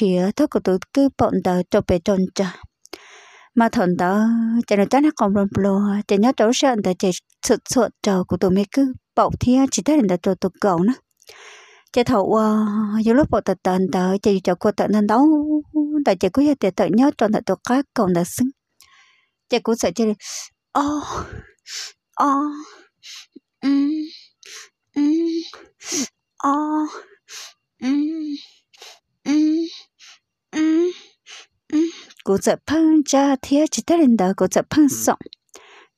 chia thôi của tôi cứ bọn tờ cho bé trộn trà mà thằng đó cho nên chắc nó còn rộn lô cho nhớ trấu sợ người ta sụt sụt trò của tôi mới cứ bọc thia chỉ thấy người ta trộn tụi cậu nữa cho thầu dù lúc bọn tờ tờ tờ cho dù cho cô tờ nên đấu tại chỉ có thể tờ nhớ trộn tờ tụi cá còn là xứng cho cũng sợ chơi ô ờ, ô ờ, ừ ừ ô ờ, ừ cô chợ phăng cha thia chỉ ta lên đó cô chợ phăng sọng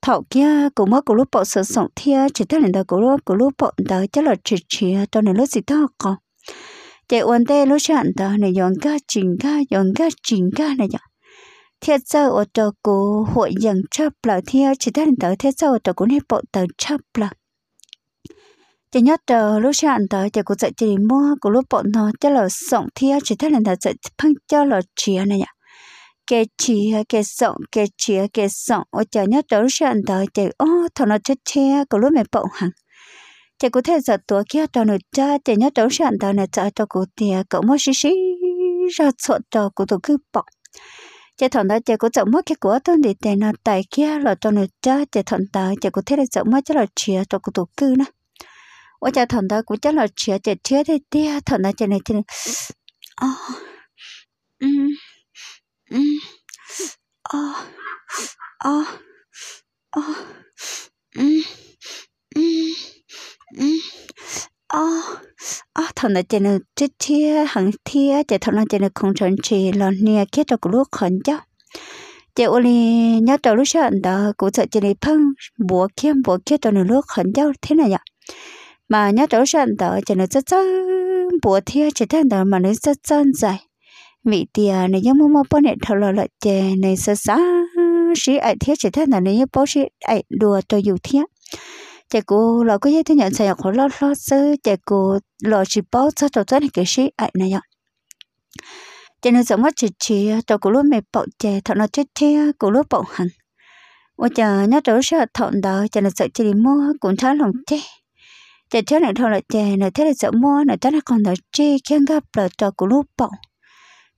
thảo kia cô mất của lúc bỏ sợ sọng thia chỉ ta lên đó của lúc của lúc bỏ đó chắc là chỉ chỉ cho nên lúc gì đó có chạy ổn tê lúc chặn đó này dọn cá chỉnh cá dọn cá chỉnh cá này dọn thia giờ ở chỗ của hội dân chấp là thia chỉ ta lên đó thia giờ ở chỗ của nếp bỏ tờ chấp là chỉ nhớ chờ lúc sáng đó chỉ cô dạy chỉ mua của lúc bọn nó chắc là sống thia chỉ thấy là dạy phăng cho là chia này nhỉ kê chỉ kê sọn kê chỉ kê sọn ở chợ nhất đấu sạn đó chạy ô thằng nó chết che có lúc mẹ bỗng hằng chạy có thể giờ tuổi kia cho nó cha chạy nhất đấu sạn đó này chạy cho cụ tiền cậu mất xí xí ra sợ cho cụ tổ cứ bọc chạy thằng đó chạy có chậu mất cái của tôi để tiền nó tài kia là cho nó cha chạy thằng đó chạy có thể là chậu mất cho là chia cho cụ tổ cứ nè ở chợ thằng đó cũng chắc là chia chạy chia thì tia thằng đó chạy này chạy này oh. Ơ. Ơ. Ơ. Ơ. Ơ thằng này chơi nó chơi thia hàng thia chơi thằng này chơi nó không chọn chơi lon nia kết cho lúc khẩn chứ chị li nhớ tàu lúc sợ đó cũng sợ chị này phân bùa kiếm bùa kiếm tàu nửa lúc khẩn cháu thế này nhở mà nhớ tàu sợ đó chị nó rất rất bùa thia chị thế đó mà nó rất rất dài vị tia à, này giống mua mua này thầu lọ lọ chè này sơ sá sĩ ai thiết chỉ thế là này như bó sĩ ai đùa cho dù thiết chè cô lọ có như thế nhận xài khổ lọ lọ sơ chè cô lọ chỉ bó cho tàu tuần cái sĩ ai này nhở chè nó giống mất chỉ chỉ tàu cô lúc mẹ bọ chè thọ nó chết thế cô lúc bọ hằng ôi chà nhớ chỗ sợ thọn đó chè nó sợ chỉ đi mua cũng tháo lòng chè chè thiếu này thôi là chè này thế là sợ mua này chắc là còn đó chi khiến gặp là tàu cô lúc bọ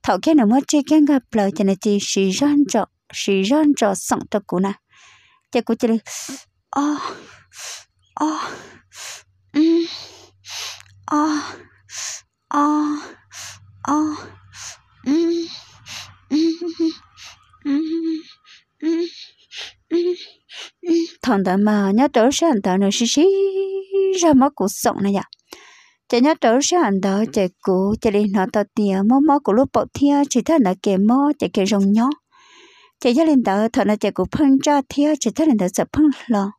thọ kia nó mới chơi kia gặp lời cho nên chỉ sĩ răn cho sĩ răn cho sống cho cụ nè cho cụ chơi ô à um à à ô um thằng đó mà nhớ tới sáng tạo nó xí xí ra mất cuộc sống này vậy à? chỉ nhớ trở sẽ hành đó chỉ cũ chỉ đi nó tao tiền mó mó của lúc bọc thia chỉ thấy nó kề mó chỉ kề rồng nhó chỉ nhớ lên đó thọ nó chỉ cũ phân cho thia chỉ thấy lên đó sợ phân lo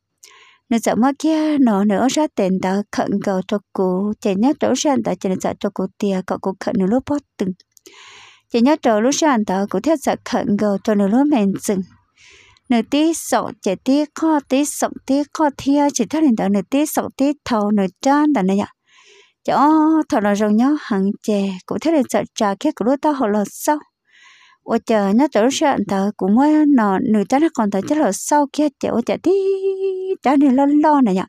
nó sợ mó kia nó nữa ra tiền đó khẩn cầu cho cũ chỉ nhớ trở sẽ hành đó chỉ sợ cho cũ tiền cậu cũ khẩn nửa lúc bọc từng chỉ nhớ trở lúc sẽ hành đó cũng thấy sợ khẩn cầu cho nửa lúc mình dừng nửa tí sọ chỉ tí kho tí sọ tí kho thia chỉ thấy lên đó nửa tí sọ tí thầu nửa trơn đó này chỗ thọ là rồng nhó hàng chè cũng thế là sợ trà kia của lúa ta họ là sau ô chờ nó tưởng sợ tớ cũng mới nọ nửa trái nó còn tớ chắc là sau kia chè ô chờ đi, trái này lo lo này nhở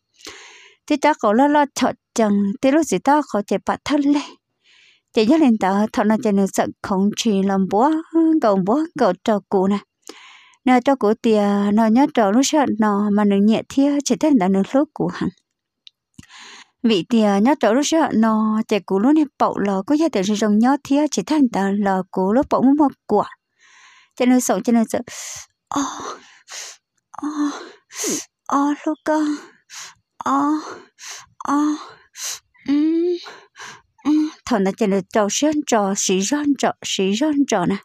tí ta cổ lo lo thọ chừng tí lúc gì tao khó chè bạt thân lên chè nhớ lên tớ thọ là chè nửa sợ không chỉ làm búa gồng búa gầu trò cũ nè, nè trò cũ tiền nửa nhớ trò lúc sợ nọ mà nửa nhẹ thia chỉ thấy là nửa lúc cũ hẳn vì thì nhớ chỗ lúc xưa nó chạy cú lúc này bậu lò có thể chỉ rồng nhớ thía chỉ thành ta lò cú lúc bậu mua của cho nên sợ cho nên sợ ô ô ô lúc cơ ô ô ừm ừm thằng nó cho nên trò sơn trò sĩ sơn trò sĩ sơn trò nè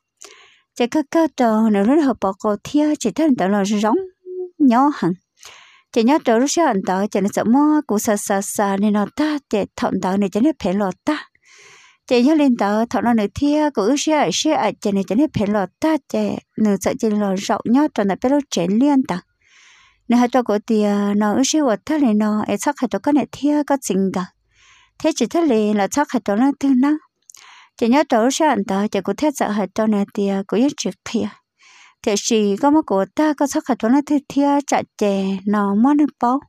chạy cơ cơ trò nó lúc học bậu cô thía chỉ thành ta lò rồng nhớ hẳn chỉ nhớ trở lúc anh tớ chỉ nên sợ mua cú sa sa sa nên nó ta chỉ thọn tớ nên chỉ nên phải lọt ta chỉ nhớ lên tớ thọn nó nữa thia cú lúc xưa xưa chỉ nên chỉ nên phải lọt ta chỉ nửa sợ chỉ lọt rộng nhớ trở lại phải lúc chỉ liên ta nên hai cho cổ tiền nó lúc xưa vật thế nên nó ấy chắc hai cho có này thia có tình cả thế chỉ thế này là chắc hai cho nó thương năng chỉ nhớ trở lúc xưa anh tớ chỉ có thiết sợ hai cho này tiền cú nhất trực thiệt thế thì có một cô ta có sắc khát cho là thế thia chặt chè nó mất được bao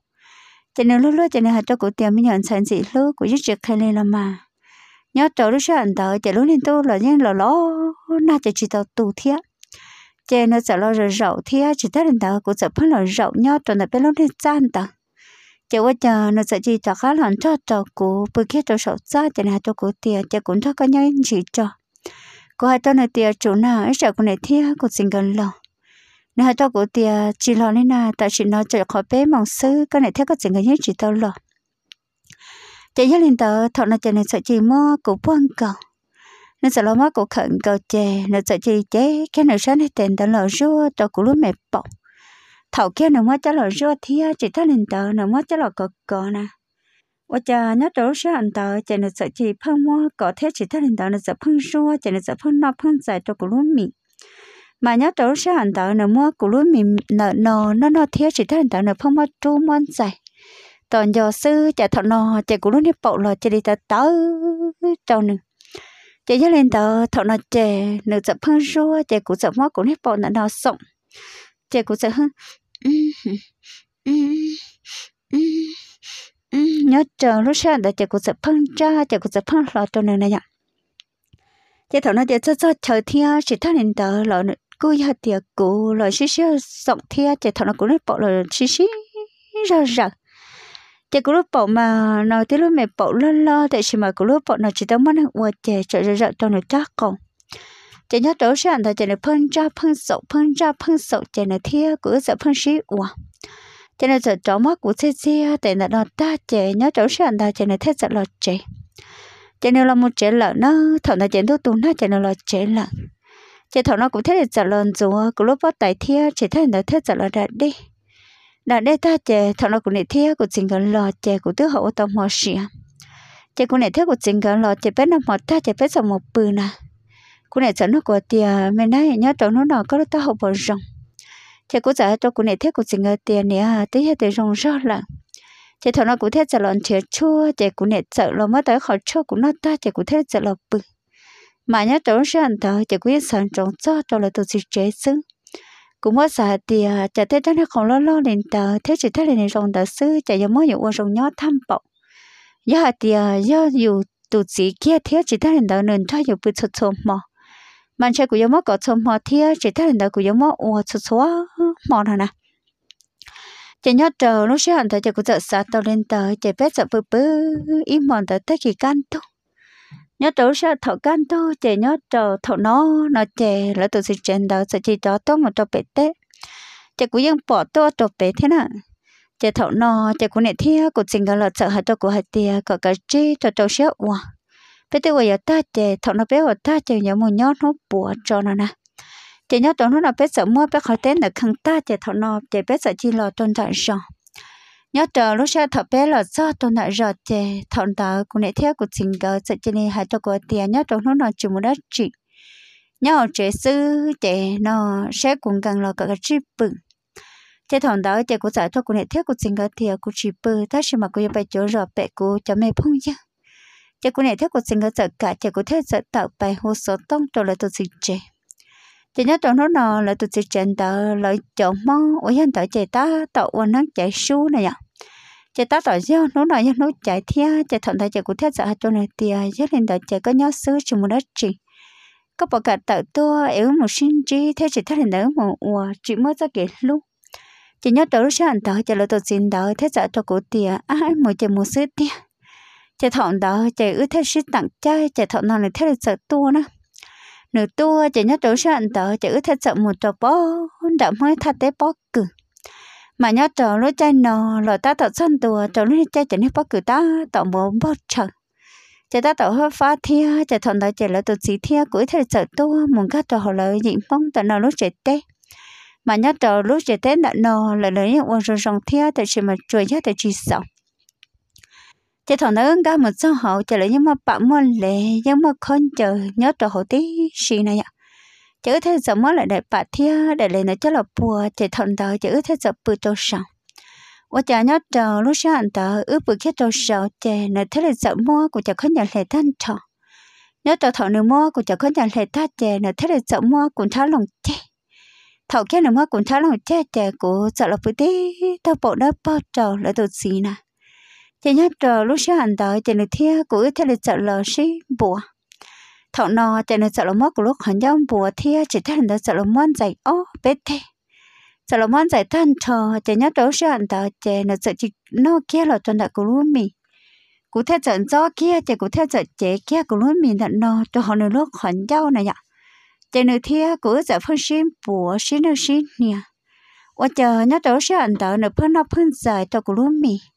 cho nên lúc lúc cho nên hạt cho cô tiền mình nhận sản dị lúc của chiếc khai lên là mà nhớ chỗ lúc sau anh tới chạy lúc lên tu là nhân lò ló na chạy chỉ tao tù thia cho nó sợ lo rồi rậu thia chỉ tao anh tới cũng sợ phân lo rậu nhớ chỗ này bên lúc lên cha anh tới chỉ qua chờ nó sẽ chỉ cho khá lần cho cho cụ bữa kia cho sổ ra cho nên cho cụ tiền cho cũng cho có nhớ chỉ cho cô hai tao này tiệt chỗ nào ấy sợ cô này thia cô xin gần lòng nếu hai tao cô tiệt chỉ lo nên là tại chỉ nói cho khó bé mong sư cái này thia cô xin gần nhất chỉ tao lo chạy gia lên tờ thọ này chạy này sợ chỉ mua cổ buông cầu nên sợ lo má cổ khẩn cầu chè nên sợ chỉ chế cái này sáng này tiền tao lỡ rua tao cũng lúc mệt bỏ, thầu kia nó mua cho lỡ rua thia chỉ tao lên tờ nó mua cho lỡ cọ cọ nè 我家那都是很大，家那自己碰我，搞天其他人到那自碰说，家那自碰那碰在都咕噜米。mà nhớ tổ sẽ hành tạo nửa mua của lúa mì nợ nò nó nó thiếu chỉ thấy hành tạo nửa phong mất trú món dài toàn giờ sư chạy thọ nò chạy của lúa nếp bộ lò chạy đi ta tớ cho nè chạy nhớ lên tờ thọ nò chạy nửa sợ phong rô chạy của sợ mua của nếp bộ nợ nò sống chạy của sợ hưng nhớ chờ lúc xa đã chạy cuộc sẽ phân cha, chạy cuộc sẽ phân lọ cho nên này nhở chạy thầu nó chạy cho cho chờ thia chỉ thằng nên tờ lọ cứ giờ tiệc cũ lọ xí xí rộng thia chạy thằng nó cũng lấy bỏ lọ xí xí ra ra chạy cú lúc bỏ mà nó tới lúc mẹ bỏ lên lo tại sao mà cú lúc bỏ nó chỉ tao mất qua chạy chạy ra ra cho nó chắc còn chạy nhớ đấu xe anh ta chạy này phân ra phân sậu phân ra phân sậu chạy này thia cứ sợ phân xí uổng cho nên giờ cháu mắt của xe xe, để là nó ta trẻ nhớ cháu sẽ ăn ta cho nên thế giờ là trẻ, cho nên là một trẻ lợn ờ, nó thằng ta chế thuốc tu nó cho nên là trẻ lợn chế thằng nó cũng thế là giờ lợn rồi cũng lúc bắt tài thia trẻ thế là thế giờ là đã đi đã đây ta trẻ thằng nó cũng này thia cũng chính gần lợn trẻ cũng tứ hậu tao hòa sĩ, trẻ cũng này thế cũng chính gần lợn trẻ bé nó một ta trẻ bé giờ một bự nè cũng này giờ nó của tiền mình nói nhớ cháu nó nào có lúc ta hậu bỏ rồng thế cũng giờ cho cô này thế cũng chỉ ngờ tiền nè à, tí hết để rong rõ là thế thằng nó cũng thế giờ lon chia chua thế cũng này sợ lo mất tới khỏi chua cũng nó ta thế cũng thế giờ lo bự mà nhớ trốn sẵn đó thế yên sáng trốn cho cho là tôi chỉ chế xứng cũng mất sợ thì à, chả thế chắc nó không lo lo nên tờ thế chỉ thế này rong tờ sư chả giống mỗi nhiều rong nhó thăm bọc giờ thì giờ à, dù tụt sĩ kia thế chỉ thế này tờ nên cho dù bị sụt sụt mà bạn trai của giống có chồng mò thia chỉ thấy là của giống mò ủa số số mò nào nè chỉ nhớ chờ lúc sáng thời chỉ của chợ xã tàu lên tới chỉ biết chợ bự bự im mòn tới tới kỳ can tu nhớ chờ lúc sáng thọ can tu chỉ nhớ chờ thọ nó nó chỉ là tụi sinh trên đó sẽ chỉ đó tốt một trò bể té chỉ của dân bỏ to trò bể thế nè chỉ thọ nó chỉ của nệ thia của chính là chợ hạt cho của hạt tia có cái chi cho trâu xéo wow bây giờ gọi ta chè thằng nó bé gọi ta chè nhớ một nhót nó bùa cho nó nè chè nhót đó nó là bé sợ mua bé khỏi tên là khăn ta chè thằng nó chè bé sợ chi lo tôn tại sao nhớ chờ lúc xe thằng bé là do tôn tại rồi chè thằng đó cũng để theo của tình cờ sẽ chi này hai tôi có tiền nhớ đó nó là chỉ một đất chỉ nhớ trẻ sư chè nó sẽ cũng cần lo cả cái chi bự chế thằng đó chế cũng giải thoát cũng hệ theo của tình cái thiệt cũng chỉ bự ta chỉ mà cũng phải chỗ rồi bé cũng cho mẹ phong chứ chỉ có này thế của sinh ở cả chỉ có thế sợ tạo bài hồ sơ tông cho lại tôi sinh chế chỉ nhớ trong đó nó là tôi sinh chế tờ lại chỗ mong ở hiện tại chỉ ta tạo quan năng chạy su này nhở chỉ ta tạo ra nó nói nó chạy thia chỉ thằng ta chỉ có thế sợ cho này tia rất nên tại chỉ có nhớ sứ trong một đất chỉ có bậc cả tạo tua yếu một sinh chi thế chỉ thế là nếu một ua chỉ mới ra kể lúc chỉ nhớ tới sáng tạo chỉ là tôi xin đợi thế sợ cho cổ tia ai một chỉ một sứ tia chạy thọn đó chạy ướt thế sức tặng chơi chạy thọn nào là thế sợ tua nữa nửa tua chạy nhớ chỗ sợ đó chạy ướt thế sợ một trò bó đã mới thật tế bó cử mà nhớ trò lối chạy nò lò ta tạo sân tua trò lối chạy chạy nếp bó cử ta tạo bó bó chờ chạy ta tạo hơi phá thia chạy thọn đó chạy lỡ tụt xí thia cuối thế sợ tua muốn các trò họ lợi dịnh phong tạo nào lúc chạy tê mà nhớ trò lúc chạy tê đã nò lại lấy những uống rồng thia tại chỉ mà chuối nhớ tại chỉ sống chị thằng nó ga một số hậu chỉ là nhưng mà bạn mua lệ nhưng mà không chờ nhớ đồ hậu tí xì này ạ chữ thế giờ mới lại để bà thia để lấy nó cho là bùa chỉ thằng đó chữ thế giờ bự cho sòng và chả nhớ trò lúc sáng anh tớ ước bự khi trò sầu chè nó thế là giờ mua của chả không nhận lệ tan trò nhớ trò thằng nữa mua của chả không nhận lệ ta chè nó thế là giờ mua cũng tháo lòng chè thầu kia nữa mua cũng tháo lòng chè chè của sợ là bự tí tao bộ nó bao trò là tụt gì này chỉ nhớ trở lúc sáng hành tới chỉ được thia của chỉ được chợ lò xí bùa thọ nò chỉ được chợ lò mốt của lúc hành giống bùa thia chỉ thấy được chợ lò món dạy ó bết thế chợ lò món dạy thân thờ chỉ nhớ trở lúc sáng hành tới chỉ được chợ chỉ nó kia là tuần đại của lúc mình cụ thể trận gió kia chỉ cụ thể trận chế kia của lúc mình thật nò cho họ nửa lúc hành giao này ạ chỉ nửa thia của chợ phân xin bùa xin nửa xin nè 我就那都是俺到那碰到碰在到古鲁米。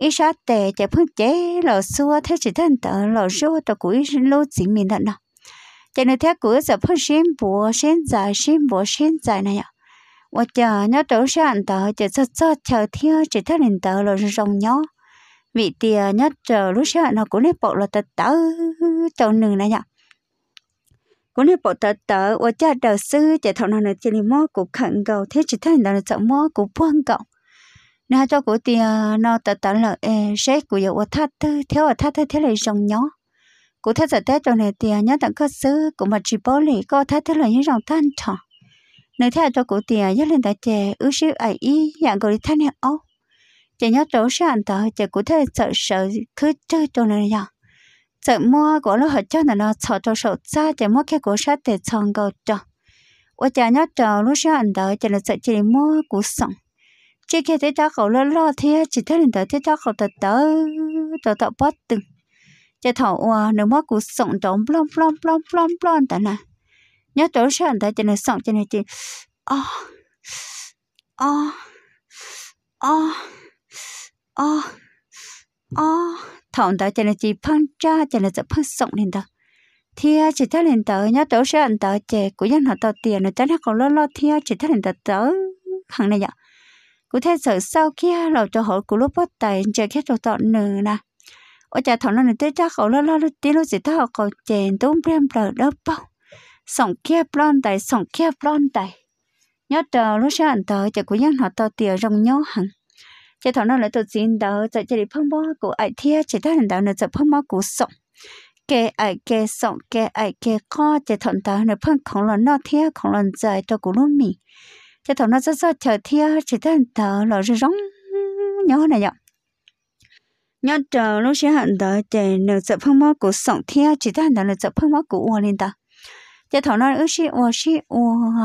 ít sao tệ chạy phương chế lò xua thế chỉ thân tờ lò xua tờ cúi lô chỉ mình đợt nào chạy nơi thế cúi giờ phương xin bùa xin giải xin bùa xin giải này ạ và chờ nhớ tổ sản tờ chỉ cho cho chờ theo chỉ thân lên tờ lò rồng nhớ vị tiền nhớ chờ lúc sản nó cũng lên bộ là tờ tờ trâu nừng này ạ cũng nên bộ tờ tờ và chờ đầu sư chỉ thọ nào này chỉ mò cũng khẩn cầu thế chỉ thân là chọn mò cũng buông cầu nó cho cổ tiền nó tớ tớ là e sẽ của dụ thắt tư theo ở thắt tư thế là dòng nhỏ cổ thắt giờ tết cho này tiền nhớ tặng cơ sứ của mà chỉ bố lì có thắt thế là những dòng than tròn nơi theo cho cổ tiền nhớ lên đại chè ứ sĩ ai y dạng gọi thắt này ô chè nhớ chỗ sàn tớ chè cổ thắt sợ sợ cứ chơi cho này nhở sợ mua cổ nó hợp cho là nó sợ cho sợ xa chè mua cái cổ sát để chọn cầu cho, ở chè nhớ chỗ lúc sàn tớ chè là sợ chỉ mua cổ sống chỉ khi thấy ta khẩu lo lo thế chỉ thấy lần tới thấy ta khẩu tới tới tới tới bắt từng chỉ thầu à nếu mà cú sống trống plom plom plom plom plom tại nè nhớ tối sáng ờ, ờ, ờ, ta chỉ nên sống chỉ nên chỉ à à à à à thầu ta chỉ nên chỉ phăng cha chỉ nên chỉ phăng sống lên đó thì chỉ thấy lên tới nhớ tối sáng ta chỉ cố gắng học tao tiền rồi chắc là khẩu lo lo thì chỉ thấy lên tới tới hàng này vậy cụ thể sợ sau khi lầu cho họ cụ lúc bắt tay chờ khi cho tọn nửa nè ở chợ thằng nó này tới chắc họ lo lo lúc tiếng lúc gì tao có chèn tôm bèm bờ đớp bao sòng kia plon tay sòng kia plon tay nhớ chờ lúc sáng ăn tới chợ của nhân họ to tiều rồng nhớ hẳn chợ thằng nó lại tự xin đỡ chợ chợ đi phong bó của ai thia chợ thằng nào đạo này phong bó của sòng kê ai kê sòng kê ai kê co chợ thằng nào này phong khổng lồ nó thia khổng lồ dài cho của lúc mình cho thằng nó rất rất chờ thia chỉ thân thở là rất rong nhớ này nhở nhớ chờ lúc sẽ hạn đợi chờ nửa giờ phân mơ của sống thia chỉ thân thở nửa giờ phân mơ của uo lên ta cho thằng nó ước si uo si uo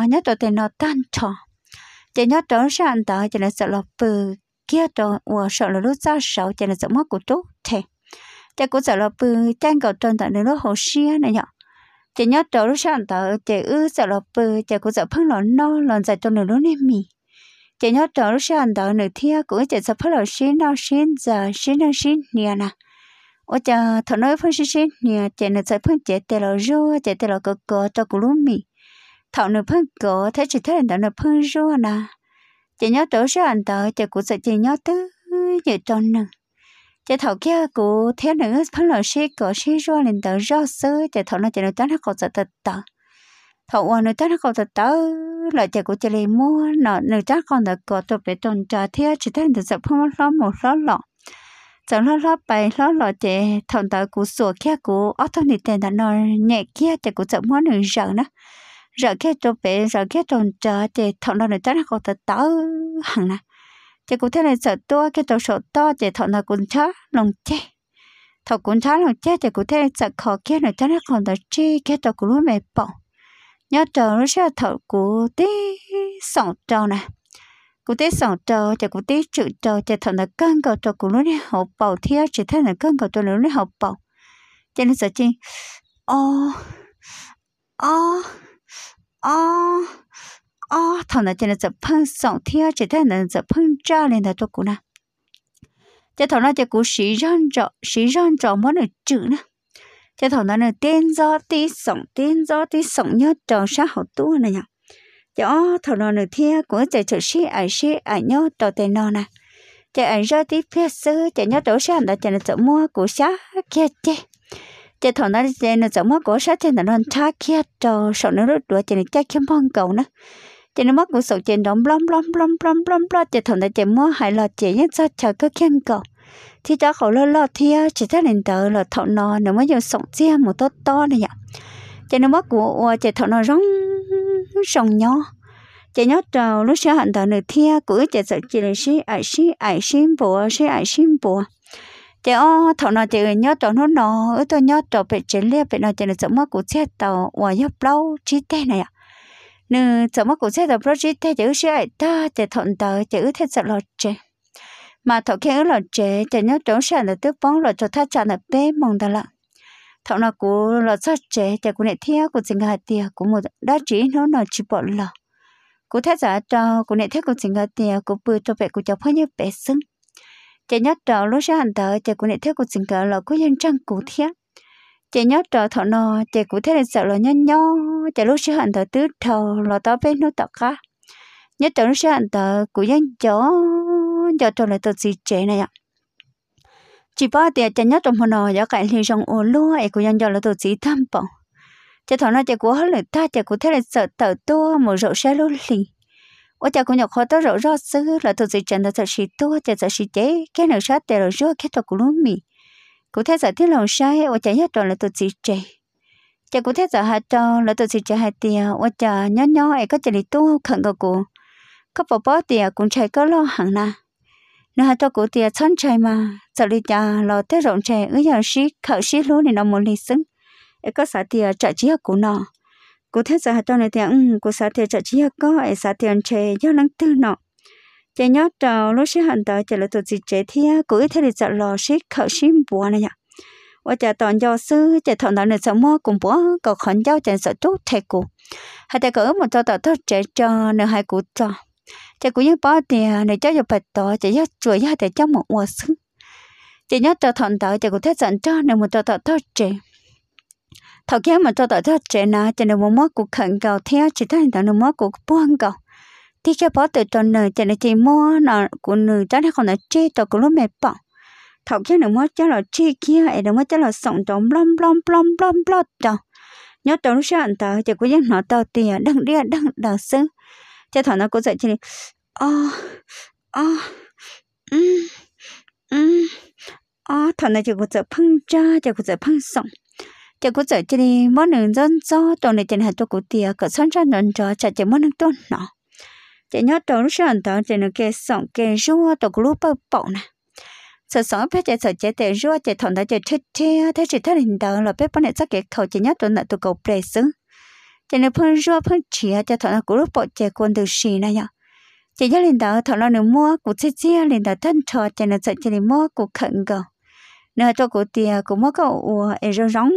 nhớ chờ tiền nó tan trò chỉ nhớ chờ sẽ hận đợi chỉ là sợ lọp bự kia trò uo sợ là lúc ra sợ chờ là sợ mơ của chú thề chỉ cũng sợ lọp bự tranh cầu tròn thở nửa lúc hồ xia này nhở chị nhớ trâu lúc sáng tờ chị ư sợ lọ bờ chị cũng sợ phăng lọ no lọn sợ cho nửa lúc nên mì chị nhớ trâu lúc sáng tờ nửa thia cũng chị sợ phăng lọ xin no xin giờ xin no xin nè nè ô chờ thằng nói phăng xin xin nè chị nửa sợ phăng chị tê lọ rô chị tê lọ cờ cờ cho cũng lúc mì thảo nửa phăng cờ thấy chị thấy là nửa phăng rô nè chị nhớ lúc sáng tờ chị cũng sợ chị nhớ tư như trong nè chỉ thầu kia cụ thế nữa phân loại xe cổ xe rô lên tờ rô sứ chỉ thầu nó chỉ nó tao nó còn tờ tờ thầu qua nó tao nó còn tờ tờ lại chỉ cụ chỉ lấy mua nó nó tao còn tờ cổ tụt để tuần trà thế chỉ thấy được sập không lo một lo lọ giờ lo lo bài lo lọ chỉ thầu tờ cụ sủa kia cụ ở thằng này tiền nó nhẹ kia chỉ cụ sập mua nửa giờ nữa giờ kia tụt về giờ kia tuần trà chỉ thầu nó nó tao nó còn tờ tờ hằng nào chỉ cụ thế này sợ to cái tàu sợ to chỉ thọ là cuốn chá lồng chê thọ cuốn chá lồng chê chỉ cụ thế này sợ khó kia này chắc nó còn là chi cái tàu cũng mệt bỏ nhớ chờ nó sẽ thọ cụ tí sòng trâu nè cụ tí sòng trâu chỉ cụ tí chữ trâu chỉ thọ là cân cầu tàu cũng lúc này học bảo thiê chỉ thế là cân cầu tàu lúc này học bảo cho nên sợ chi ô ô ô 哦，他那天在碰上天，这天能在碰炸了的多古呢。这头那这古谁让着谁让着么能住呢？这头那那天早的上天早的上要早上好多呢呀。这哦，头那那天古在这谁爱谁爱 nhau 到天那呢？这爱热的撇丝，这 nhau 早上的这那怎么古下开的？这头那这那怎么古下这那乱差开着，手那都多这那家看帮狗呢？chị nó mất một số chị đóng blom blom blom blom blom blom chị thằng này chị mua hai lọ chị nhất ra chờ cứ khen cậu thì cho khẩu lọ lọ thì ờ, chị ta lên tờ là thọ nó nó mới dùng sống chia một tốt to này nhở chị nó mất của ờ, chị thọ nó rong rong nhỏ chị nhớ trầu lúc xưa hẳn tờ nửa thia ờ, cứ chị sợ chị là xí ải xí ải xí bùa xí ải xí bùa chị ô thọ nó chị nhớ trầu nó nó ở tôi nhớ trầu về chị lia về nó chị là sợ mất của xe tàu và nhấp lâu chi tê này ạ nữ chỗ mà cũng sẽ tập project thế chữ sẽ ta để thuận tờ chữ thế sợ lọt chế mà thọ khen ứng lọt chế để nhớ trốn sản là tước bóng lọt cho thắt chặt là bé mong ta lặng thọ là cụ lọt sát chế để cụ này theo cụ sinh hạt tiền cụ một đa trí nó là chỉ bỏ lọ cụ thế giả cho cụ này thế cụ sinh hạt tiền cụ bự cho bé cụ cho phơi như bé sưng để nhớ trò lúc sẽ hành tờ để cụ này thế cụ sinh hạt lọ cụ nhân trang cụ thiết chị nhớ trò thọ nò chị cũng thấy là sợ là nhớ nhớ chị lúc sẽ hận thở tứ thở là tao bên nó tọt cả nhớ trò lúc sẽ hận thở cũng nhớ chó giờ trò lại tụt gì trẻ này ạ chỉ ba thì chị nhớ trong hồ nọ giờ cái thì trong ô lúa ấy cũng nhớ giờ là tụt gì tham vọng chị thọ nò chị cũng hết lời ta chị cũng thấy là sợ thở to một rượu xe luôn lì ở chợ cũng nhập khó tới rượu rót xứ là tụt gì chẳng là sợ xì to chị sợ xì trẻ cái nào sát để rồi rượu cái trò cũng luôn mì cụ thế giờ thiết lòng sai và chạy hết rồi là tôi chỉ chạy chạy cụ thế giờ hai trò là tôi chỉ chạy hai tiền và chạy nhỏ nhỏ ấy có chạy đi tu khẩn của cụ có bỏ bỏ tiền cũng chạy có lo hẳn nà nếu hai trò cụ tiền chăn chạy mà giờ đi chạy lo thế rộng chạy ở giờ xí khẩu xí lúa này nó muốn đi xứng ấy có xả tiền chạy chỉ của nó cụ thế giờ hai trò này thì ừ cụ xả tiền chạy chỉ có ấy xả tiền chạy do lắng tư nọ chế nhớ trò lúc xí hành tới chế là tụt gì chế thia cũng ít thấy giờ lò xí khẩu xí bùa này nhở và chế toàn do sư chế thằng đó nên sợ mua cùng bùa cậu khẩn giao chế sợ chút thề cụ hay chế cỡ một cho tao thoát chế cho nên hai cụ cho chế cũng như bỏ tiền à, để cho dục bạch tỏ chế nhớ chuỗi ra để cho một mùa sư chế nhớ trò thằng tới chế cũng thấy giận cho nên một cho tao thoát chế thọ kia mà cho tao thoát chế nào chế nên một mối cụ khẩn cầu theo chỉ thấy tao nên mối cụ buông cầu thì cho bỏ từ tuần nửa cho nên thì mua nó của nửa cho nên còn là chê tao cũng lúc mệt bỏ thọc cho nửa mua cho là chê kia ấy nửa mua cho là sống trong lom lom lom lom lom đó nhớ tao lúc sáng tao chỉ có những nó tao tiền đăng đi đăng đào sưng cho thằng nó cũng dậy cho nên à ờ, à ờ, ừ ừ ờ. à thằng nó chỉ có sợ phăng cha chỉ có sợ phăng sống chỉ có sợ cho nên món nửa dân cho tuần này cho nên hạt cho cụ tiền cả sáng ra nón cho chả chỉ món nửa tuần nào chị nhớ trốn sẵn đó chị nó kê sẵn kê rùa tổ lúc bơ bọ nè sợ sợ bé chạy sợ chạy tệ rùa chạy thằng đó chạy chết chết thế chị thấy hình đó là bé bọn này chắc kẹt khẩu chị nhớ tụi nợ tổ cầu bề xứ chị nó phân rùa phân chĩa chạy thằng nó cũng lúc bọ chị quân từ xì này nhở chạy nhớ hình đó thằng nó nó mua cũng chết chết hình đó thân trò chị nó sợ chị nó mua cũng khẩn cầu nữa cho cụ tiền cũng mua cậu ở rong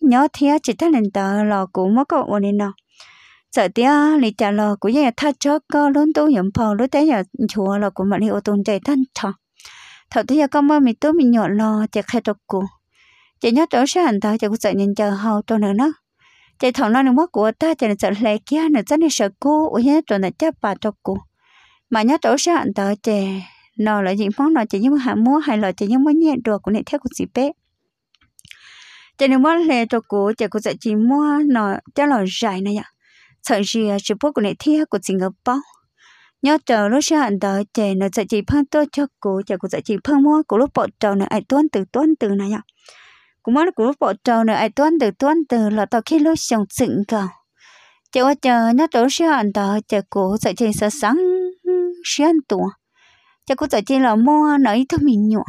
nhớ thế chị thấy hình đó là cũng mua cậu ở đây nào sợ tia lì trả lò của nhà thắt cho co luôn tu nhầm phò lúc thế nhà chùa lò của mình ô tôn chạy thân thọ thọ thế nhà con mơ mình tu mình nhọn lò chạy khai trọc cụ chạy nhớ chỗ sẽ hành thọ chạy cũng sợ nhìn chờ hầu tôi nữa nó chạy thọ nó đừng mất của ta chạy sợ lệ kia nữa rất là sợ cô ôi nhớ tôi là chấp bà trọc cụ mà nhớ chỗ sẽ hành thọ chạy nó là những món nó chạy nhưng mà hạ mua hay là chạy nhưng mà nhẹ đồ của này theo của chị bé chạy đừng mất lệ trọc cụ chạy cũng sợ chỉ mua nó cho lò dài này ạ sợ gì chỉ bố của này thia của chị ngập bao nhớ chờ lúc sẽ hẳn đó trẻ nó sẽ chỉ phang tôi cho cô trẻ của sẽ chỉ phang mua của lúc bọn trâu này ai tuân từ tuân từ này ạ cũng mất của lúc bọn trâu này ai tuân từ tuân từ là tao khi lúc xong dựng cả chờ qua chờ nhớ chờ lúc sẽ hẳn đó trẻ của sẽ chỉ sẽ sáng xuyên tuổi trẻ của sẽ chỉ là mua nói thôi mình nhọ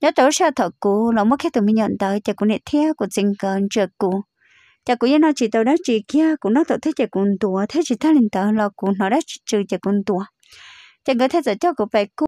nhớ chờ lúc sẽ thọ cô là mua khi tụi mình nhận tới trẻ của này thia của tình cờ trợ cô chả cũng nó chỉ tàu đó chỉ kia cũng nó tàu thế chỉ cũng tua thế chỉ thằng linh tàu là cũng nó đó chỉ trừ chả cũng tua chả người thế giờ cho cũng phải